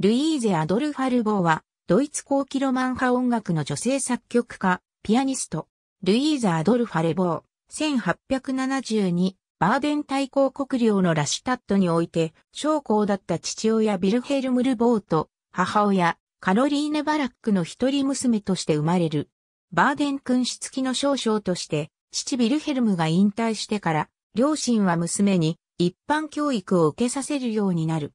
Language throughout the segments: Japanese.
ルイーゼ・アドルファルボーは、ドイツ後期ロマン派音楽の女性作曲家、ピアニスト、ルイーザ・アドルファルボー、1872、バーデン大公国領のラシュタットにおいて、将校だった父親ビルヘルム・ルボーと、母親、カロリーネ・バラックの一人娘として生まれる。バーデン君主付きの少将として、父ビルヘルムが引退してから、両親は娘に一般教育を受けさせるようになる。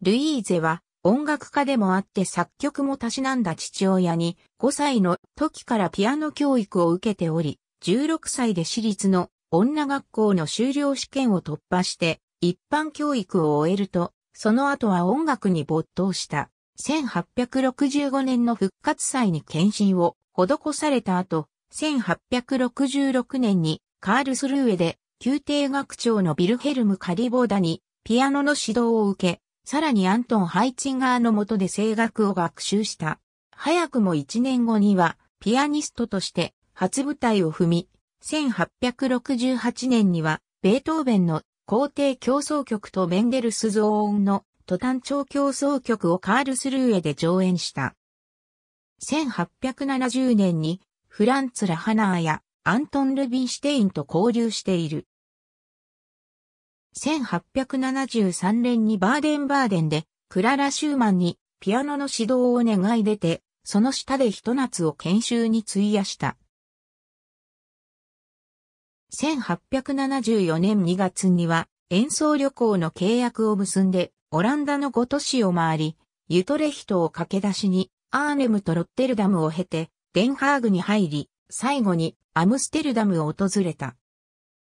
ルイーゼは音楽家でもあって作曲もたしなんだ父親に5歳の時からピアノ教育を受けており、16歳で私立の女学校の修了試験を突破して一般教育を終えると、その後は音楽に没頭した。1865年の復活祭に献身を施された後、1866年にカールスルーエで宮廷学長のビルヘルム・カリボーダにピアノの指導を受け、さらにアントン・ハイチンガーの下で声楽を学習した。早くも1年後には、ピアニストとして初舞台を踏み、1868年には、ベートーベンの皇帝競争曲とメンデルスゾーンのトタン調競争曲をカールスルーエで上演した。1870年にフランツ・ラハナーやアントン・ルビンシュテインと交流している。1873年にバーデンバーデンで、クララ・シューマンにピアノの指導を願い出て、その下で一夏を研修に費やした。1874年2月には演奏旅行の契約を結んで、オランダの5都市を回り、ユトレヒトを駆け出しに、アーネムとロッテルダムを経て、デンハーグに入り、最後にアムステルダムを訪れた。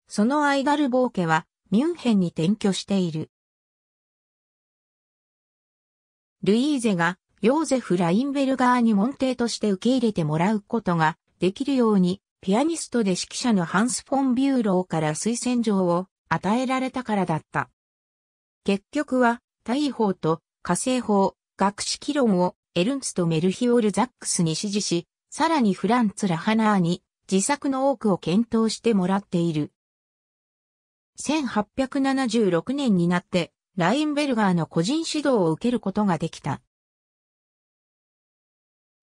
そのアイダルボーケは、ミュンヘンに転居している。ルイーゼがヨーゼフ・ラインベルガーに門弟として受け入れてもらうことができるように、ピアニストで指揮者のハンス・フォン・ビューローから推薦状を与えられたからだった。結局は、大法と火星法、学識論をエルンツとメルヒオル・ザックスに指示し、さらにフランツ・ラハナーに自作の多くを検討してもらっている。1876年になって、ラインベルガーの個人指導を受けることができた。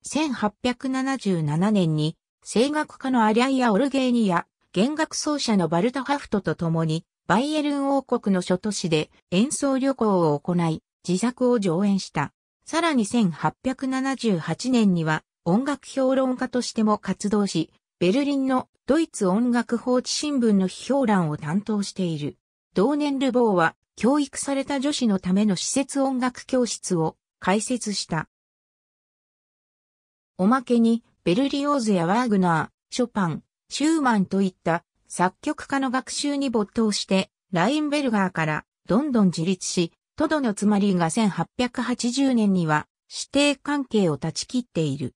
1877年に、声楽家のアリャイア・オルゲーニや、弦楽奏者のバルタ・ハフトと共に、バイエルン王国の諸都市で演奏旅行を行い、自作を上演した。さらに1878年には、音楽評論家としても活動し、ベルリンのドイツ音楽放置新聞の批評欄を担当している。同年ルボーは教育された女子のための施設音楽教室を開設した。おまけに、ベルリオーズやワーグナー、ショパン、シューマンといった作曲家の学習に没頭して、ラインベルガーからどんどん自立し、トドのつまりが1880年には指定関係を断ち切っている。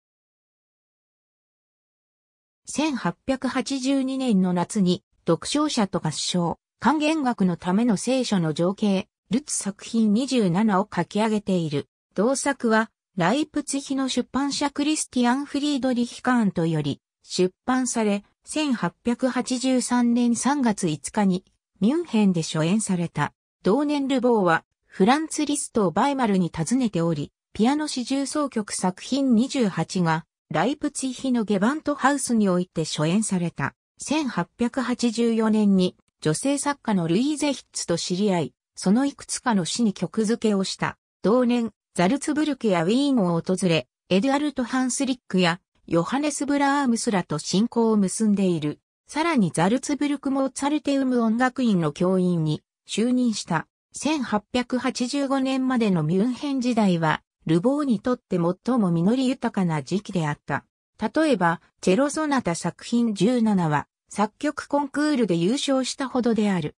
1882年の夏に読書者と合唱、還元学のための聖書の情景、ルツ作品27を書き上げている。同作は、ライプツヒの出版社クリスティアン・フリードリヒ・カーントより出版され、1883年3月5日にミュンヘンで初演された。同年ルボーはフランツ・リストをバイマルに尋ねており、ピアノ四重奏曲作品28がライプツィヒのゲバントハウスにおいて初演された。1884年に女性作家のルイーゼヒッツと知り合い、そのいくつかの詩に曲付けをした。同年、ザルツブルクやウィーンを訪れ、エドゥアルト・ハンスリックやヨハネス・ブラームスらと親交を結んでいる。さらにザルツブルク・モーツァルテウム音楽院の教員に就任した。1885年までのミュンヘン時代はルボーにとって最も実り豊かな時期であった。例えば、チェロソナタ作品17は、作曲コンクールで優勝したほどである。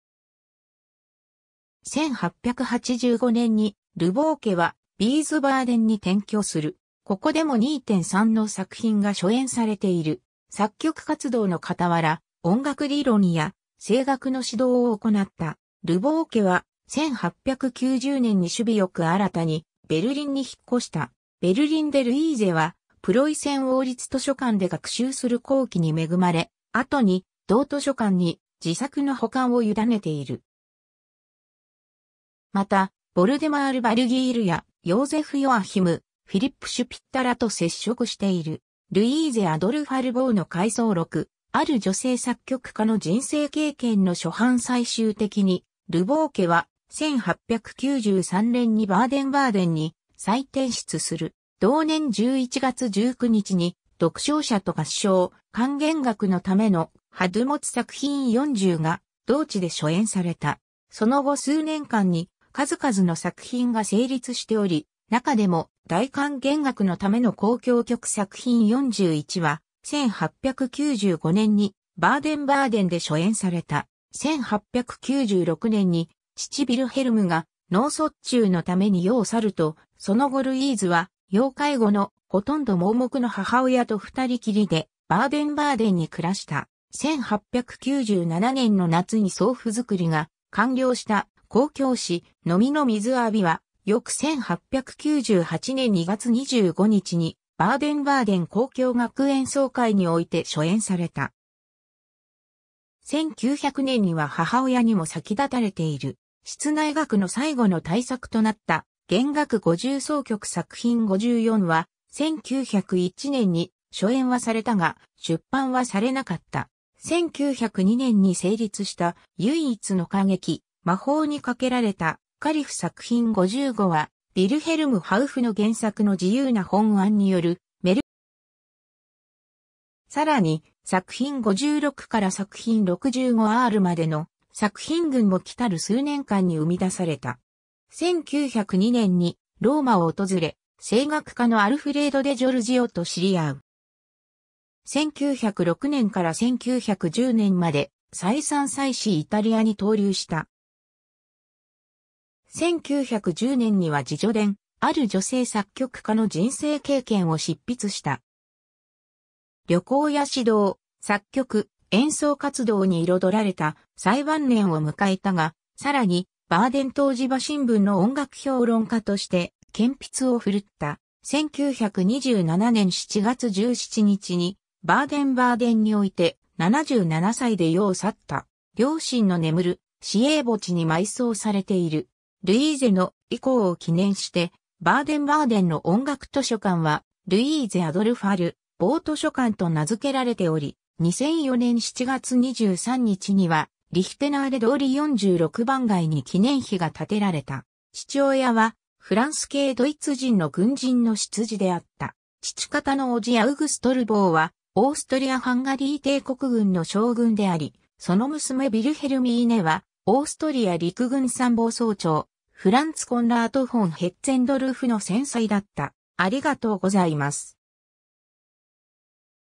1885年に、ルボー家は、ビーズバーデンに転居する。ここでも2.3の作品が初演されている。作曲活動の傍ら、音楽理論や声楽の指導を行った。ルボー家は1890年に守備よく新たにベルリンに引っ越した。ベルリンでルイーゼは、プロイセン王立図書館で学習する後期に恵まれ、後に同図書館に自作の保管を委ねている。また、ボルデマール・バルギールやヨーゼフ・ヨアヒム、フィリップ・シュピッタラと接触している。ルイーゼ・アドルファルボーの回想録、ある女性作曲家の人生経験の初版最終的に、ルボー家は1893年にバーデンバーデンに再転出する。同年11月19日に読唱者と合唱、還元学のためのハドモツ作品40が同地で初演された。その後数年間に数々の作品が成立しており、中でも大還元学のための公共曲作品41は1895年にバーデンバーデンで初演された。1896年に父ビルヘルムが脳卒中のために世を去ると、その後ルイーズは、要介護のほとんど盲目の母親と二人きりで、バーデンバーデンに暮らした。1897年の夏に送付作りが完了した公共誌のみの水浴びは、翌1898年2月25日にバーデンバーデン公共学園総会において初演された。1900年には母親にも先立たれている。室内楽の最後の大作となった弦楽五重奏曲作品54は1901年に初演はされたが出版はされなかった。1902年に成立した唯一の歌劇魔法にかけられたカリフ作品55はビルヘルム・ハウフの原作の自由な本案によるメルさらに作品56から作品 65R までの作品群も来たる数年間に生み出された。1902年にローマを訪れ、声楽家のアルフレード・デ・ジョルジオと知り合う。1906年から1910年まで再三再四イタリアに投留した。1910年には自助伝、ある女性作曲家の人生経験を執筆した。旅行や指導、作曲、演奏活動に彩られた最晩年を迎えたが、さらに、バーデン当時場新聞の音楽評論家として、顕筆を振るった。1927年7月17日に、バーデンバーデンにおいて、77歳で世を去った。両親の眠る、市営墓地に埋葬されている。ルイーゼの遺構を記念して、バーデンバーデンの音楽図書館は、ルイーゼ・アドルファル、某図書館と名付けられており、2004年7月23日には、リヒテナーレ通り46番街に記念碑が建てられた。父親は、フランス系ドイツ人の軍人の出自であった。父方の叔父アウグストルボーは、オーストリア・ハンガリー帝国軍の将軍であり、その娘ビルヘルミーネは、オーストリア陸軍参謀総長、フランツ・コンラート・フォン・ヘッツェンドルフの戦災だった。ありがとうございます。